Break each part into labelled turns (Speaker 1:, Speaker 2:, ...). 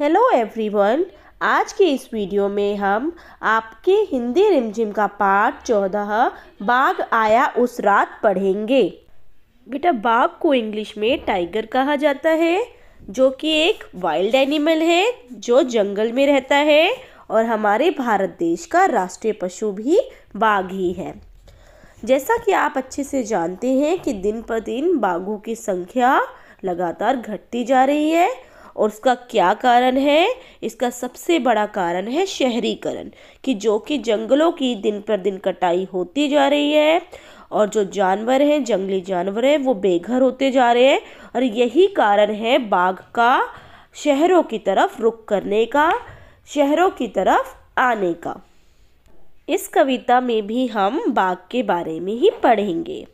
Speaker 1: hello everyone आज के इस वीडियो में हम आपके हिंदी रिमझिम का पाठ चौदह बाघ आया उस रात पढ़ेंगे बेटा बाघ को इंग्लिश में टाइगर कहा जाता है जो कि एक वाइल्ड एनिमल है जो जंगल में रहता है और हमारे भारत देश का राष्ट्रीय पशु भी बाघ ही है जैसा कि आप अच्छे से जानते हैं कि दिन पर दिन बाघों की संख्या लगातार घटती जा रही है और उसका क्या कारण है इसका सबसे बड़ा कारण है शहरीकरण कि जो कि जंगलों की दिन पर दिन कटाई होती जा रही है और जो जानवर हैं जंगली जानवर हैं वो बेघर होते जा रहे हैं और यही कारण है बाघ का शहरों की तरफ रुख करने का शहरों की तरफ आने का इस कविता में भी हम बाघ के बारे में ही पढ़ेंगे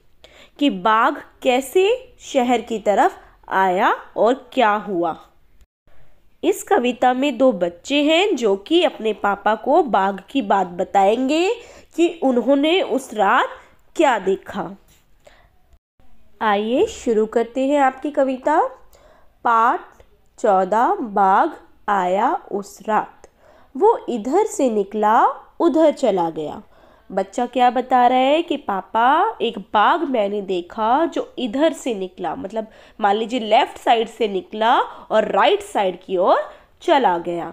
Speaker 1: कि बाघ कैसे शहर की तरफ आया और क्या हुआ इस कविता में दो बच्चे हैं जो कि अपने पापा को बाघ की बात बताएंगे कि उन्होंने उस रात क्या देखा आइए शुरू करते हैं आपकी कविता पाठ चौदह बाघ आया उस रात वो इधर से निकला उधर चला गया बच्चा क्या बता रहा है कि पापा एक बाघ मैंने देखा जो इधर से निकला मतलब मान लीजिए लेफ्ट साइड से निकला और राइट साइड की ओर चला गया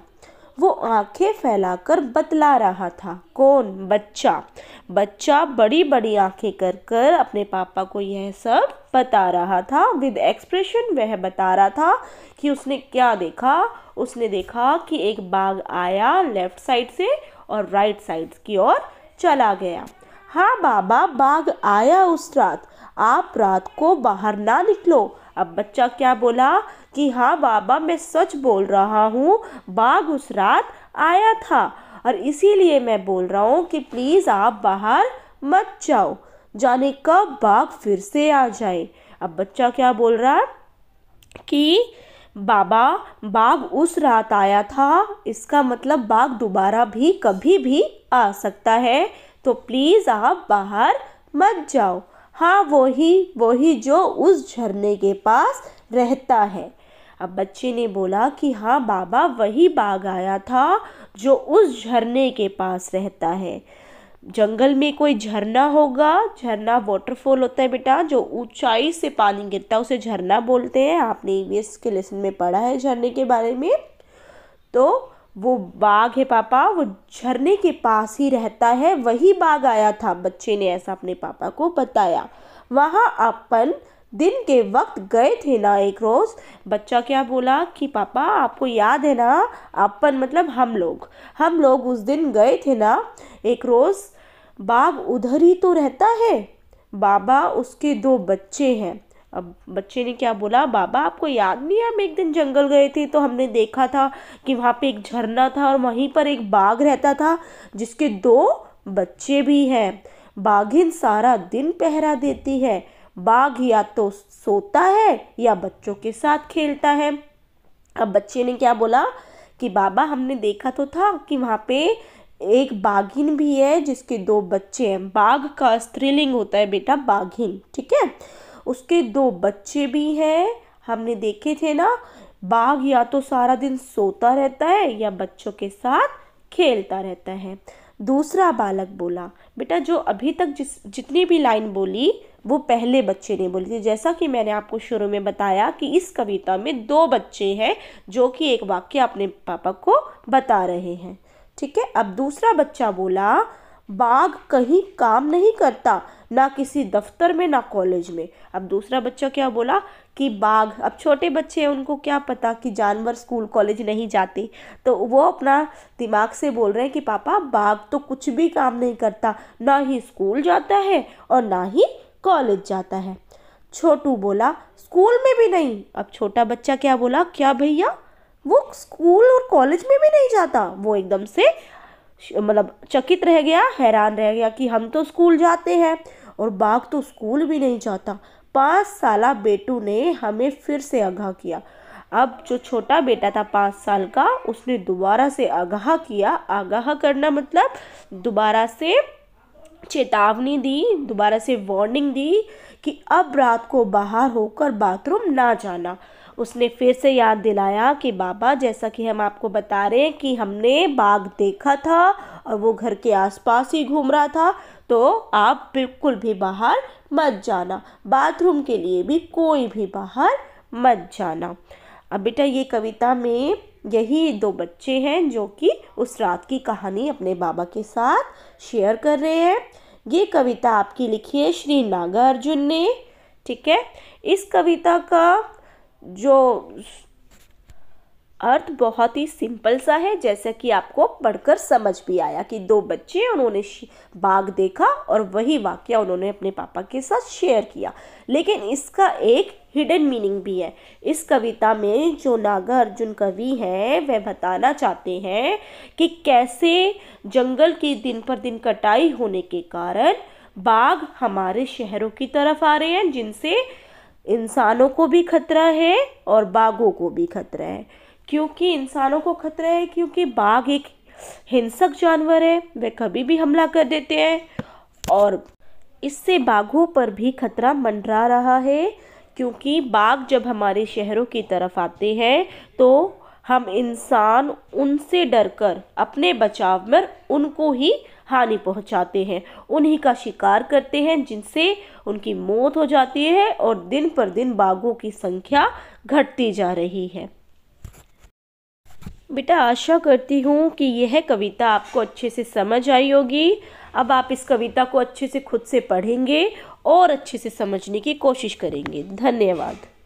Speaker 1: वो आंखें फैलाकर बतला रहा था कौन बच्चा बच्चा बड़ी बड़ी आंखें कर कर अपने पापा को यह सब बता रहा था विद एक्सप्रेशन वह बता रहा था कि उसने क्या देखा उसने देखा कि एक बाघ आया लेफ्ट साइड से और राइट साइड की ओर चला गया हाँ बाबा बाघ आया उस रात आप रात को बाहर ना निकलो अब बच्चा क्या बोला कि हाँ बाबा मैं सच बोल रहा हूँ बाघ उस रात आया था और इसीलिए मैं बोल रहा हूँ कि प्लीज़ आप बाहर मत जाओ जाने कब बाघ फिर से आ जाए अब बच्चा क्या बोल रहा है कि बाबा बाघ उस रात आया था इसका मतलब बाघ दोबारा भी कभी भी आ सकता है तो प्लीज़ आप बाहर मत जाओ हाँ वही वही जो उस झरने के पास रहता है अब बच्चे ने बोला कि हाँ बाबा वही बाघ आया था जो उस झरने के पास रहता है जंगल में कोई झरना होगा झरना वाटरफॉल होता है बेटा जो ऊंचाई से पानी गिरता है उसे झरना बोलते हैं आपने इंग्लिश के लेसन में पढ़ा है झरने के बारे में तो वो बाघ है पापा वो झरने के पास ही रहता है वही बाघ आया था बच्चे ने ऐसा अपने पापा को बताया वहाँ अपन दिन के वक्त गए थे ना एक रोज़ बच्चा क्या बोला कि पापा आपको याद है ना अपन मतलब हम लोग हम लोग उस दिन गए थे ना एक रोज़ बाघ उधर ही तो रहता है बाबा उसके दो बच्चे हैं अब बच्चे ने क्या बोला बाबा आपको याद नहीं है हम एक दिन जंगल गए थे तो हमने देखा था कि वहाँ पे एक झरना था और वहीं पर एक बाघ रहता था जिसके दो बच्चे भी हैं बाघिन सारा दिन पहरा देती है बाघ या तो सोता है या बच्चों के साथ खेलता है अब बच्चे ने क्या बोला कि बाबा हमने देखा तो था कि वहाँ पे एक बाघिन भी है जिसके दो बच्चे हैं बाघ का स्त्रीलिंग होता है बेटा बाघिन ठीक है उसके दो बच्चे भी हैं हमने देखे थे ना बाघ या तो सारा दिन सोता रहता है या बच्चों के साथ खेलता रहता है दूसरा बालक बोला बेटा जो अभी तक जिस जितनी भी लाइन बोली वो पहले बच्चे ने बोली थी जैसा कि मैंने आपको शुरू में बताया कि इस कविता में दो बच्चे हैं जो कि एक वाक्य अपने पापा को बता रहे हैं ठीक है अब दूसरा बच्चा बोला बाघ कहीं काम नहीं करता ना किसी दफ्तर में ना कॉलेज में अब दूसरा बच्चा क्या बोला कि बाघ अब छोटे बच्चे हैं उनको क्या पता कि जानवर स्कूल कॉलेज नहीं जाते तो वो अपना दिमाग से बोल रहे हैं कि पापा बाघ तो कुछ भी काम नहीं करता ना ही स्कूल जाता है और ना ही कॉलेज जाता है छोटू बोला स्कूल में भी नहीं अब छोटा बच्चा क्या बोला क्या भैया वो स्कूल और कॉलेज में भी नहीं जाता वो एकदम से मतलब चकित रह गया हैरान रह गया कि हम तो स्कूल जाते हैं और बाघ तो स्कूल भी नहीं जाता पाँच साल बेटू ने हमें फिर से आगाह किया अब जो छोटा बेटा था पाँच साल का उसने दोबारा से आगाह किया आगाह करना मतलब दोबारा से चेतावनी दी दोबारा से वार्निंग दी कि अब रात को बाहर होकर बाथरूम ना जाना उसने फिर से याद दिलाया कि बाबा जैसा कि हम आपको बता रहे हैं कि हमने बाघ देखा था और वो घर के आसपास ही घूम रहा था तो आप बिल्कुल भी बाहर मत जाना बाथरूम के लिए भी कोई भी बाहर मत जाना अब बेटा ये कविता में यही दो बच्चे हैं जो कि उस रात की कहानी अपने बाबा के साथ शेयर कर रहे हैं ये कविता आपकी लिखी है श्री नागार्जुन ने ठीक है इस कविता का जो अर्थ बहुत ही सिंपल सा है जैसा कि आपको पढ़कर समझ भी आया कि दो बच्चे उन्होंने बाघ देखा और वही वाक्य उन्होंने अपने पापा के साथ शेयर किया लेकिन इसका एक हिडन मीनिंग भी है इस कविता में जो नागार्जुन कवि हैं वह बताना चाहते हैं कि कैसे जंगल की दिन पर दिन कटाई होने के कारण बाघ हमारे शहरों की तरफ आ रहे हैं जिनसे इंसानों को भी खतरा है और बाघों को भी खतरा है क्योंकि इंसानों को खतरा है क्योंकि बाघ एक हिंसक जानवर है वे कभी भी हमला कर देते हैं और इससे बाघों पर भी खतरा मंडरा रहा है क्योंकि बाघ जब हमारे शहरों की तरफ आते हैं तो हम इंसान उनसे डरकर अपने बचाव में उनको ही हानि पहुंचाते हैं उन्हीं का शिकार करते हैं जिनसे उनकी मौत हो जाती है और दिन पर दिन बाघों की संख्या घटती जा रही है बेटा आशा करती हूँ कि यह कविता आपको अच्छे से समझ आई होगी अब आप इस कविता को अच्छे से खुद से पढ़ेंगे और अच्छे से समझने की कोशिश करेंगे धन्यवाद